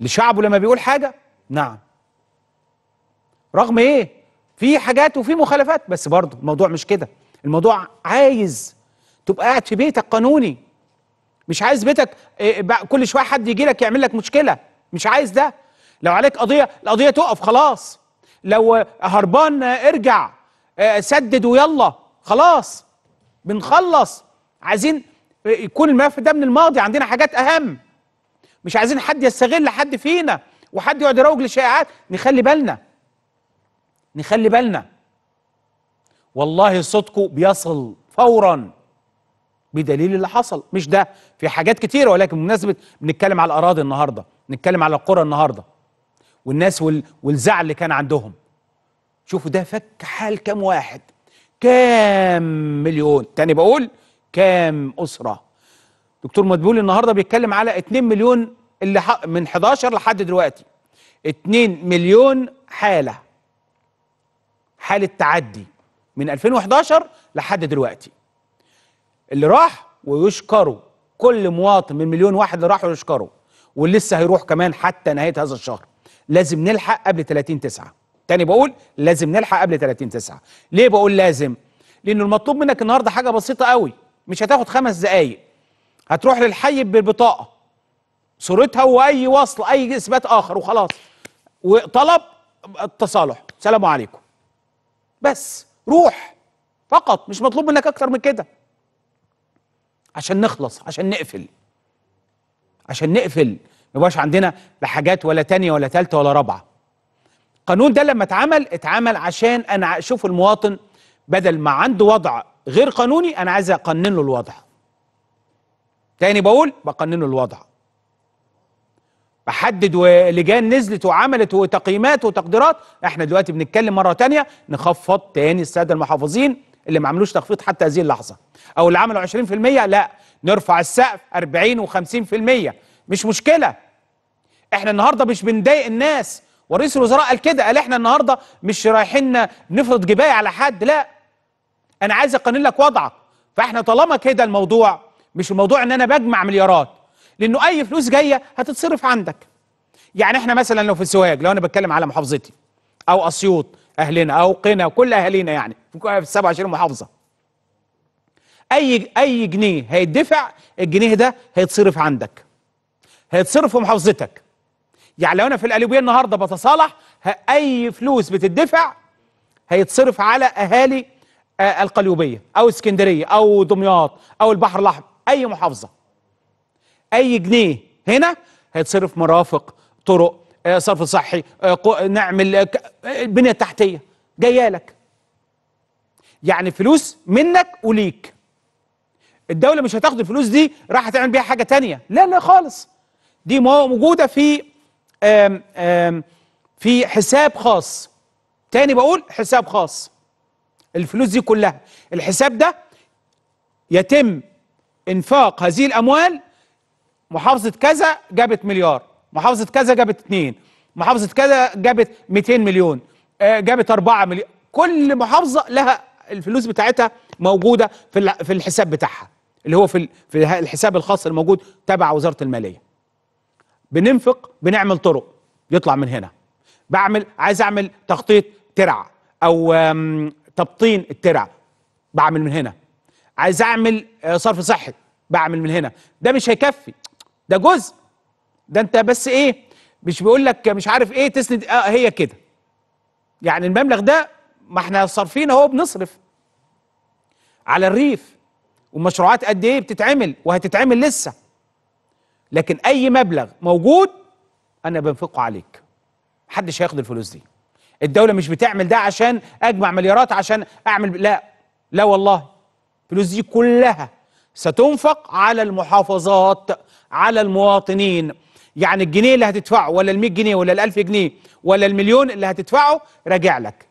لشعبه لما بيقول حاجة نعم رغم ايه في حاجات وفي مخالفات بس برضه الموضوع مش كده الموضوع عايز تبقى قاعد في بيتك قانوني مش عايز بيتك إيه، إيه، كل شويه حد يجي لك يعمل لك مشكله مش عايز ده لو عليك قضيه القضيه تقف خلاص لو هربان ارجع آه، سدد ويلا خلاص بنخلص عايزين آه، يكون الملف ده من الماضي عندنا حاجات اهم مش عايزين حد يستغل حد فينا وحد يقعد يروج لشائعات نخلي بالنا نخلي بالنا والله صدقه بيصل فورا بدليل اللي حصل مش ده في حاجات كتيرة ولكن بمناسبة بنتكلم على الأراضي النهاردة نتكلم على القرى النهاردة والناس وال... والزعل اللي كان عندهم شوفوا ده فك حال كام واحد كام مليون تاني بقول كام أسرة دكتور مدبول النهارده بيتكلم على 2 مليون اللي من 11 لحد دلوقتي 2 مليون حاله حاله تعدي من 2011 لحد دلوقتي اللي راح ويشكروا كل مواطن من مليون واحد اللي راح ويشكروا واللي لسه هيروح كمان حتى نهايه هذا الشهر لازم نلحق قبل 30 9 تاني بقول لازم نلحق قبل 30 9 ليه بقول لازم لانه المطلوب منك النهارده حاجه بسيطه قوي مش هتاخد خمس دقايق هتروح للحي بالبطاقه صورتها واي وصل اي اثبات اخر وخلاص وطلب التصالح سلام عليكم بس روح فقط مش مطلوب منك اكتر من كده عشان نخلص عشان نقفل عشان نقفل ما يبقاش عندنا لا حاجات ولا تانية ولا تالتة ولا رابعة القانون ده لما اتعمل اتعمل عشان انا اشوف المواطن بدل ما عنده وضع غير قانوني انا عايز اقنن له الوضع تاني بقول بقننه الوضع بحدد ولجان نزلت وعملت وتقييمات وتقديرات احنا دلوقتي بنتكلم مره تانية نخفض تاني الساده المحافظين اللي ما عملوش تخفيض حتى هذه اللحظه او اللي عملوا 20% لا نرفع السقف 40 و50% مش مشكله احنا النهارده مش بنضايق الناس ورئيس الوزراء قال كده قال احنا النهارده مش رايحين نفرض جبايه على حد لا انا عايز اقنن لك وضعك فاحنا طالما كده الموضوع مش الموضوع ان انا بجمع مليارات لانه اي فلوس جايه هتتصرف عندك يعني احنا مثلا لو في السواج لو انا بتكلم على محافظتي او اسيوط اهلنا او قنا كل اهالينا يعني في 27 محافظه اي اي جنيه هيدفع الجنيه ده هيتصرف عندك هيتصرف في محافظتك يعني لو انا في القليوبيه النهارده بتصالح اي فلوس بتدفع هيتصرف على اهالي القليوبيه او اسكندريه او دمياط او البحر الاحمر اي محافظه اي جنيه هنا هيتصرف مرافق طرق آه، صرف صحي آه، نعمل آه، البنيه التحتيه جايه لك يعني فلوس منك وليك الدوله مش هتاخد الفلوس دي راح تعمل بيها حاجه تانية لا لا خالص دي موجوده في آم آم في حساب خاص تاني بقول حساب خاص الفلوس دي كلها الحساب ده يتم انفاق هذه الاموال محافظه كذا جابت مليار محافظه كذا جابت اتنين محافظه كذا جابت 200 مليون آه، جابت 4 مليون كل محافظه لها الفلوس بتاعتها موجوده في في الحساب بتاعها اللي هو في في الحساب الخاص الموجود تبع وزاره الماليه بننفق بنعمل طرق يطلع من هنا بعمل عايز اعمل تخطيط ترع او تبطين الترع بعمل من هنا عايز اعمل آه، صرف صحي بعمل من هنا ده مش هيكفي ده جزء ده انت بس ايه مش بيقول لك مش عارف ايه تسند اه هي كده يعني المبلغ ده ما احنا صارفين اهو بنصرف على الريف ومشروعات قد ايه بتتعمل وهتتعمل لسه لكن اي مبلغ موجود انا بنفقه عليك محدش هياخد الفلوس دي الدوله مش بتعمل ده عشان اجمع مليارات عشان اعمل لا لا والله الفلوس دي كلها ستنفق على المحافظات على المواطنين يعني الجنيه اللي هتدفعه ولا ال 100 جنيه ولا ال 1000 جنيه ولا المليون اللي هتدفعه راجع لك